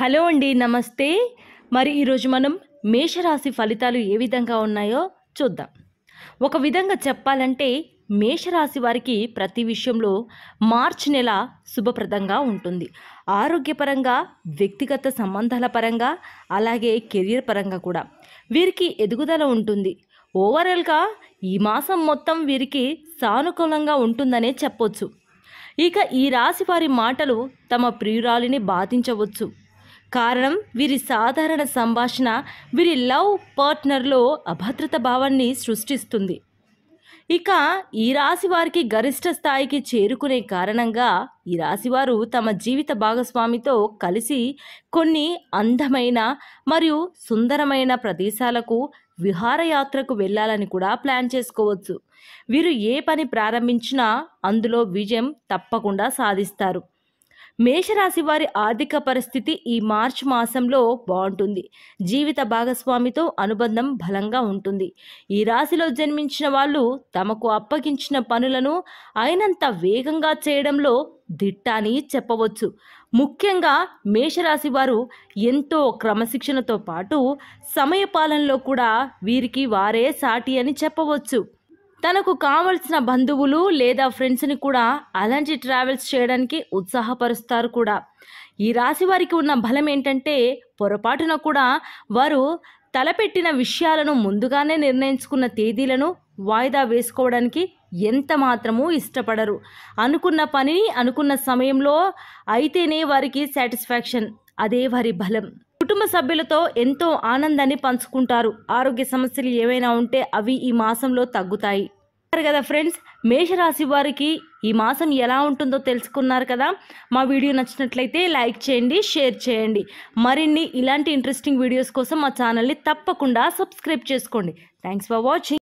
hello అండి నమస్తే మరి ఈరోజు మనం మేషరాశి ఫలితాలు ఏ విధంగా ఉన్నాయో చూద్దాం ఒక విధంగా చెప్పాలంటే మేషరాశి వారికి ప్రతి విషయంలో మార్చి నెల శుభప్రదంగా ఉంటుంది ఆరోగ్యపరంగా వ్యక్తిగత సంబంధాల పరంగా అలాగే కెరియర్ పరంగా కూడా వీరికి ఎదుగుదల ఉంటుంది ఓవరాల్గా ఈ మాసం మొత్తం వీరికి సానుకూలంగా ఉంటుందనే చెప్పొచ్చు ఇక ఈ రాశి వారి మాటలు తమ ప్రియురాలిని బాధించవచ్చు కారణం వీరి సాధారణ సంభాషణ వీరి లవ్ పార్ట్నర్లో అభద్రత భావాన్ని సృష్టిస్తుంది ఇక ఈ రాశి వారికి గరిష్ట స్థాయికి చేరుకునే కారణంగా ఈ రాశివారు తమ జీవిత భాగస్వామితో కలిసి కొన్ని అందమైన మరియు సుందరమైన ప్రదేశాలకు విహారయాత్రకు వెళ్ళాలని కూడా ప్లాన్ చేసుకోవచ్చు వీరు ఏ పని ప్రారంభించినా అందులో విజయం తప్పకుండా సాధిస్తారు మేషరాశి వారి ఆర్థిక పరిస్థితి ఈ మార్చ్ మాసంలో బాగుంటుంది జీవిత భాగస్వామితో అనుబంధం బలంగా ఉంటుంది ఈ రాశిలో జన్మించిన వాళ్ళు తమకు అప్పగించిన పనులను అయినంత వేగంగా చేయడంలో దిట్ట అని చెప్పవచ్చు ముఖ్యంగా మేషరాశి వారు ఎంతో క్రమశిక్షణతో పాటు సమయపాలనలో కూడా వీరికి వారే సాటి అని చెప్పవచ్చు తనకు కావలసిన బంధువులు లేదా ఫ్రెండ్స్ని కూడా అలాంటి ట్రావెల్స్ చేయడానికి ఉత్సాహపరుస్తారు కూడా ఈ రాశి వారికి ఉన్న బలం ఏంటంటే పొరపాటున కూడా వారు తలపెట్టిన విషయాలను ముందుగానే నిర్ణయించుకున్న తేదీలను వాయిదా వేసుకోవడానికి ఎంత మాత్రమూ ఇష్టపడరు అనుకున్న పనిని అనుకున్న సమయంలో అయితేనే వారికి సాటిస్ఫాక్షన్ అదే వారి బలం కుటుంబ సభ్యులతో ఎంతో ఆనందాన్ని పంచుకుంటారు ఆరోగ్య సమస్యలు ఏవైనా ఉంటే అవి ఈ మాసంలో తగ్గుతాయి కదా ఫ్రెండ్స్ మేషరాశి వారికి ఈ మాసం ఎలా ఉంటుందో తెలుసుకున్నారు కదా మా వీడియో నచ్చినట్లయితే లైక్ చేయండి షేర్ చేయండి మరిన్ని ఇలాంటి ఇంట్రెస్టింగ్ వీడియోస్ కోసం మా ఛానల్ని తప్పకుండా సబ్స్క్రైబ్ చేసుకోండి థ్యాంక్స్ ఫర్ వాచింగ్